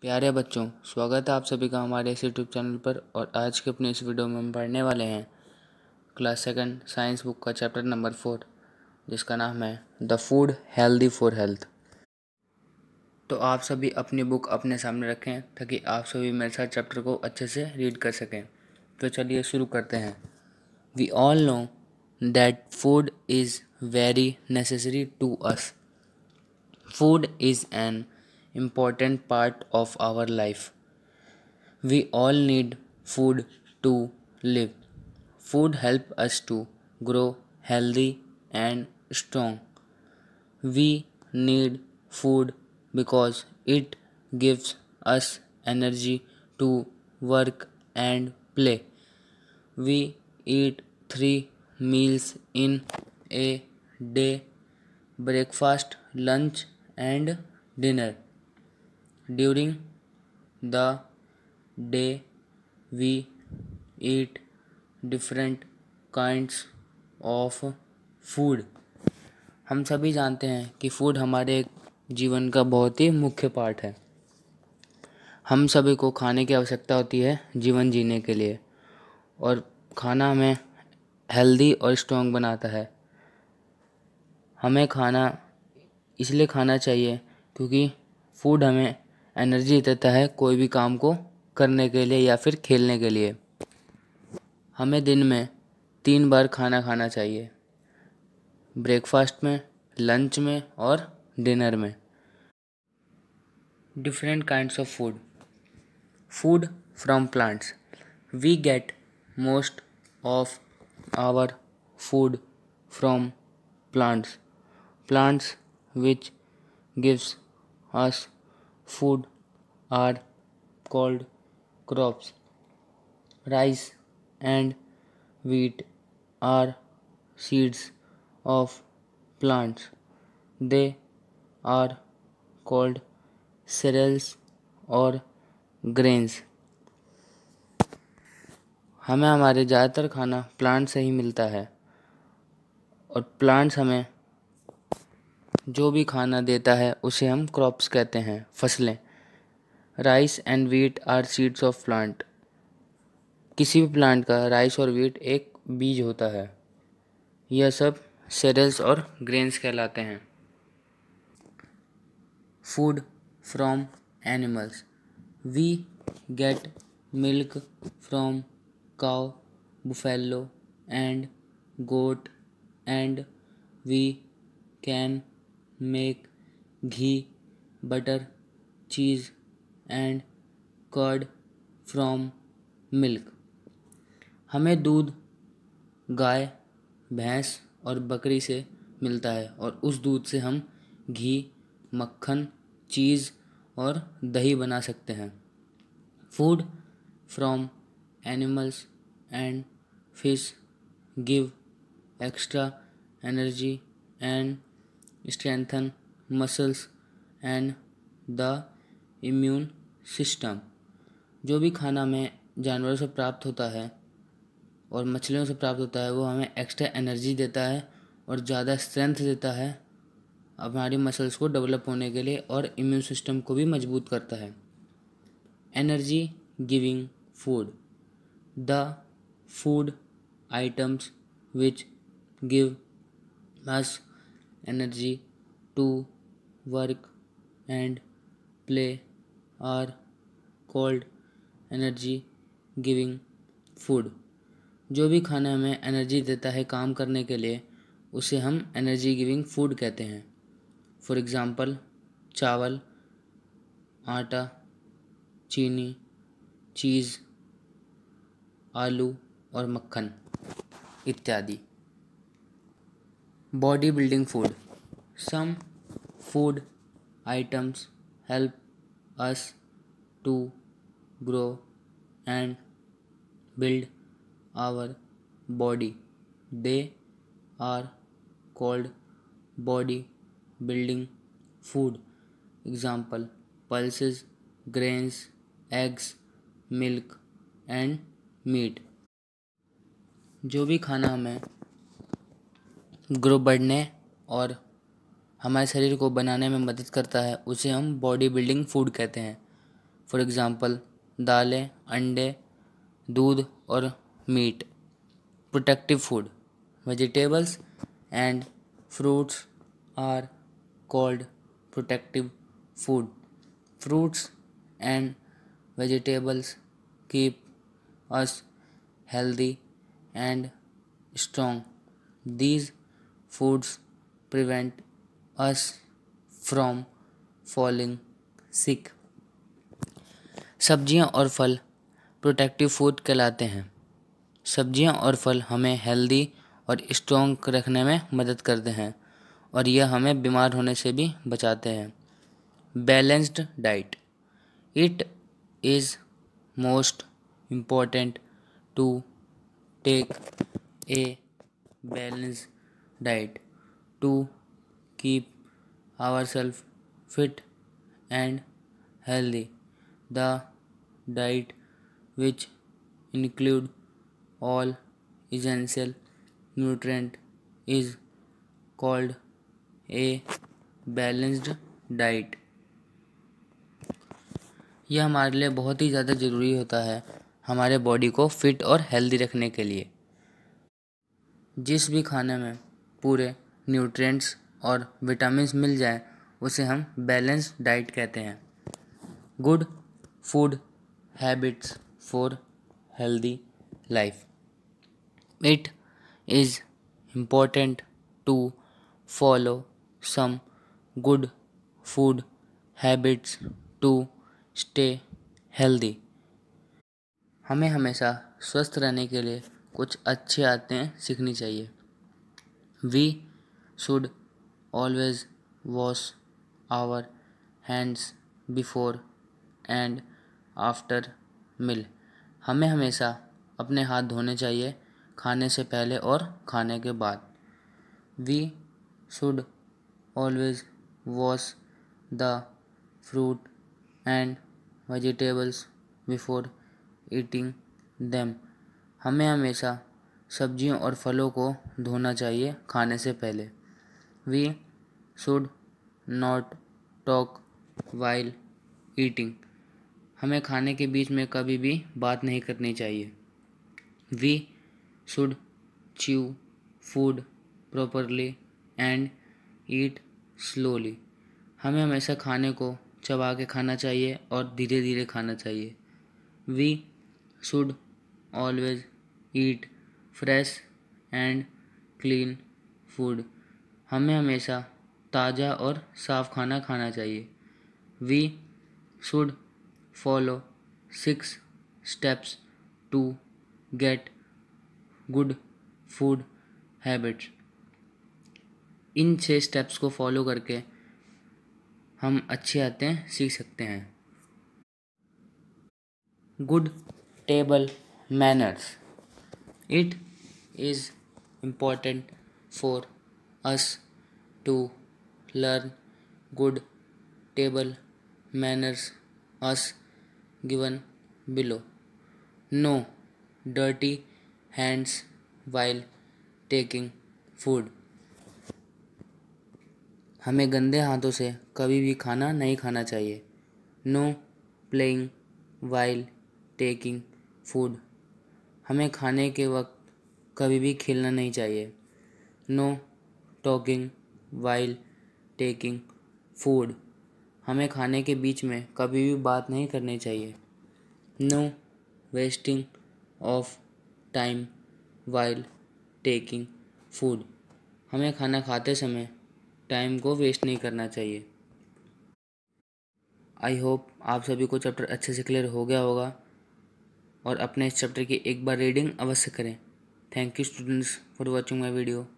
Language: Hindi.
प्यारे बच्चों स्वागत है आप सभी का हमारे इस यूट्यूब चैनल पर और आज के अपने इस वीडियो में हम पढ़ने वाले हैं क्लास सेकंड साइंस बुक का चैप्टर नंबर फोर जिसका नाम है the food healthy for health तो आप सभी अपनी बुक अपने सामने रखें ताकि आप सभी मेरे साथ चैप्टर को अच्छे से रीड कर सकें तो चलिए शुरू करते हैं we all know that food is very necessary to us food is an important part of our life. We all need food to live. Food helps us to grow healthy and strong. We need food because it gives us energy to work and play. We eat three meals in a day breakfast, lunch, and dinner. during the day we eat different kinds of food हम सभी जानते हैं कि फूड हमारे जीवन का बहुत ही मुख्य पार्ट है हम सभी को खाने की आवश्यकता होती है जीवन जीने के लिए और खाना हमें हेल्दी और स्ट्रॉन्ग बनाता है हमें खाना इसलिए खाना चाहिए क्योंकि फूड हमें एनर्जी देता है कोई भी काम को करने के लिए या फिर खेलने के लिए हमें दिन में तीन बार खाना खाना चाहिए ब्रेकफास्ट में लंच में और डिनर में different kinds of food food from plants we get most of our food from plants plants which gives us food are called crops rice and wheat are seeds of plants they are called cereals और ग्रेन्स हमें हमारे ज़्यादातर खाना प्लांट से ही मिलता है और प्लांट्स हमें जो भी खाना देता है उसे हम क्रॉप्स कहते हैं फसलें rice and wheat are seeds of plant किसी भी प्लांट का राइस और वीट एक बीज होता है यह सब सेरल्स और ग्रेन्स कहलाते हैं food from animals we get milk from cow buffalo and goat and we can make ghee butter cheese and curd from milk हमें दूध गाय भैंस और बकरी से मिलता है और उस दूध से हम घी मक्खन चीज़ और दही बना सकते हैं food from animals and fish give extra energy and strengthen muscles and the immune system जो भी खाना हमें जानवरों से प्राप्त होता है और मछलियों से प्राप्त होता है वो हमें एक्स्ट्रा एनर्जी देता है और ज़्यादा स्ट्रेंथ देता है हमारी मसल्स को डेवलप होने के लिए और इम्यून सिस्टम को भी मजबूत करता है energy giving food the food items which give us energy to work and play are called energy giving food जो भी खाना हमें एनर्जी देता है काम करने के लिए उसे हम एनर्जी गिविंग फूड कहते हैं फॉर एग्ज़ाम्पल चावल आटा चीनी चीज़ आलू और मक्खन इत्यादि body building food some food items help us to grow and build our body. They are called body building food. Example pulses, grains, eggs, milk and meat जो भी खाना हमें ग्रो बढ़ने और हमारे शरीर को बनाने में मदद करता है उसे हम बॉडी बिल्डिंग फूड कहते हैं फॉर एग्ज़ाम्पल दालें अंडे दूध और meat protective food vegetables and fruits are called protective food fruits and vegetables keep us healthy and strong these foods prevent us from falling sick. सब्जियां और फल प्रोटेक्टिव फूड कहलाते हैं सब्जियां और फल हमें हेल्दी और स्ट्रॉन्ग रखने में मदद करते हैं और यह हमें बीमार होने से भी बचाते हैं balanced diet it is most important to take a balance diet to keep ourselves fit and healthy. The diet, which include all essential nutrient, is called a balanced diet. यह हमारे लिए बहुत ही ज़्यादा ज़रूरी होता है हमारे बॉडी को फिट और हेल्दी रखने के लिए जिस भी खाने में पूरे न्यूट्रिएंट्स और विटामिन मिल जाए उसे हम बैलेंस डाइट कहते हैं good food habits for healthy life it is important to follow some good food habits to stay healthy हमें हमेशा स्वस्थ रहने के लिए कुछ अच्छी आदतें सीखनी चाहिए we should always wash our hands before and after meal. हमें हमेशा अपने हाथ धोने चाहिए खाने से पहले और खाने के बाद we should always wash the fruit and vegetables before eating them हमें हमेशा सब्जियों और फलों को धोना चाहिए खाने से पहले we should not talk while eating हमें खाने के बीच में कभी भी बात नहीं करनी चाहिए we should chew food properly and eat slowly हमें हमेशा खाने को चबा के खाना चाहिए और धीरे धीरे खाना चाहिए we should always eat fresh and clean food हमें हमेशा ताज़ा और साफ खाना खाना चाहिए we should follow six steps to get good food habits इन छः स्टेप्स को फॉलो करके हम अच्छी आदतें सीख सकते हैं good table manners it is important for us to learn good table manners as given below. No dirty hands while taking food. हमें गंदे हाथों से कभी भी खाना नहीं खाना चाहिए no playing while taking food हमें खाने के वक्त कभी भी खेलना नहीं चाहिए no no, talking while taking food हमें खाने के बीच में कभी भी बात नहीं करनी चाहिए no wasting of time while taking food हमें खाना खाते समय टाइम को वेस्ट नहीं करना चाहिए आई होप आप सभी को चैप्टर अच्छे से क्लियर हो गया होगा और अपने इस चैप्टर की एक बार रीडिंग अवश्य करें thank you students for watching my video